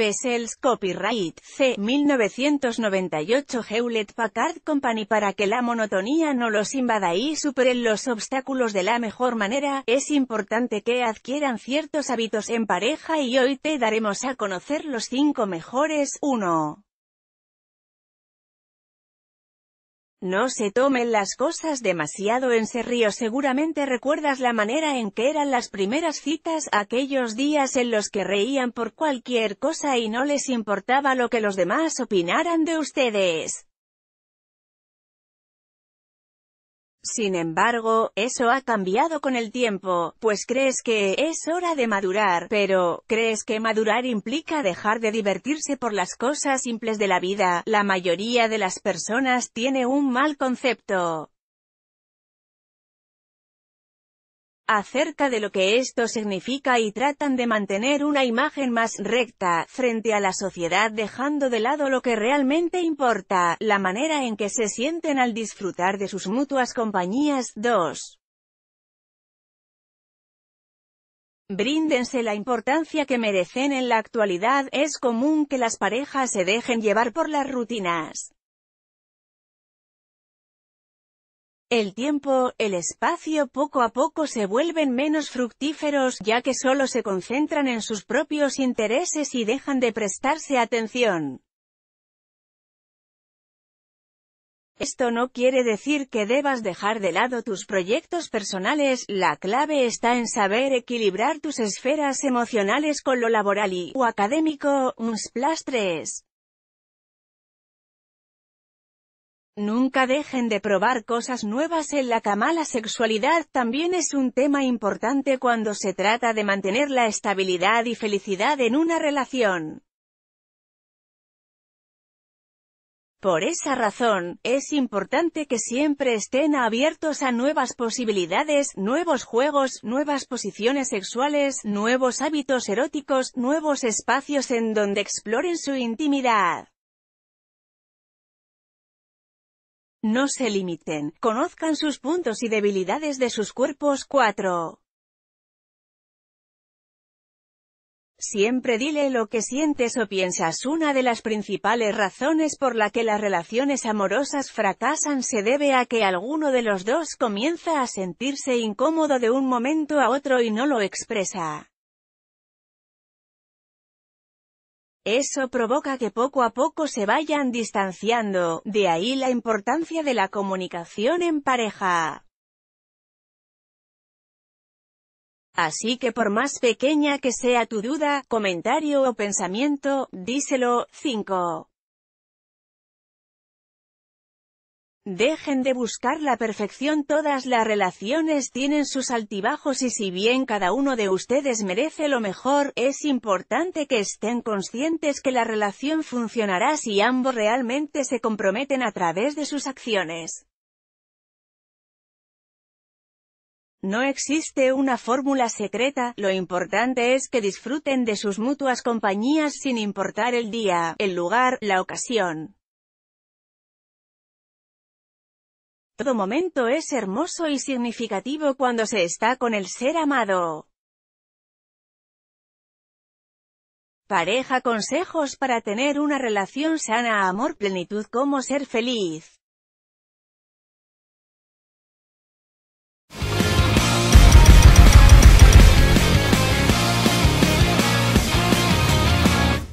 Bessel's Copyright C. 1998 Hewlett Packard Company para que la monotonía no los invada y superen los obstáculos de la mejor manera, es importante que adquieran ciertos hábitos en pareja y hoy te daremos a conocer los cinco mejores 1. No se tomen las cosas demasiado en serio seguramente recuerdas la manera en que eran las primeras citas, aquellos días en los que reían por cualquier cosa y no les importaba lo que los demás opinaran de ustedes. Sin embargo, eso ha cambiado con el tiempo, pues crees que es hora de madurar, pero crees que madurar implica dejar de divertirse por las cosas simples de la vida. La mayoría de las personas tiene un mal concepto acerca de lo que esto significa y tratan de mantener una imagen más recta frente a la sociedad dejando de lado lo que realmente importa, la manera en que se sienten al disfrutar de sus mutuas compañías. 2. Bríndense la importancia que merecen en la actualidad, es común que las parejas se dejen llevar por las rutinas El tiempo, el espacio poco a poco se vuelven menos fructíferos, ya que solo se concentran en sus propios intereses y dejan de prestarse atención. Esto no quiere decir que debas dejar de lado tus proyectos personales, la clave está en saber equilibrar tus esferas emocionales con lo laboral y o académico. unsplastres. Nunca dejen de probar cosas nuevas en la cama. La sexualidad también es un tema importante cuando se trata de mantener la estabilidad y felicidad en una relación. Por esa razón, es importante que siempre estén abiertos a nuevas posibilidades, nuevos juegos, nuevas posiciones sexuales, nuevos hábitos eróticos, nuevos espacios en donde exploren su intimidad. No se limiten, conozcan sus puntos y debilidades de sus cuerpos 4. Siempre dile lo que sientes o piensas. Una de las principales razones por la que las relaciones amorosas fracasan se debe a que alguno de los dos comienza a sentirse incómodo de un momento a otro y no lo expresa. Eso provoca que poco a poco se vayan distanciando, de ahí la importancia de la comunicación en pareja. Así que por más pequeña que sea tu duda, comentario o pensamiento, díselo. 5. Dejen de buscar la perfección todas las relaciones tienen sus altibajos y si bien cada uno de ustedes merece lo mejor, es importante que estén conscientes que la relación funcionará si ambos realmente se comprometen a través de sus acciones. No existe una fórmula secreta, lo importante es que disfruten de sus mutuas compañías sin importar el día, el lugar, la ocasión. Todo momento es hermoso y significativo cuando se está con el ser amado. Pareja consejos para tener una relación sana, amor, plenitud, como ser feliz.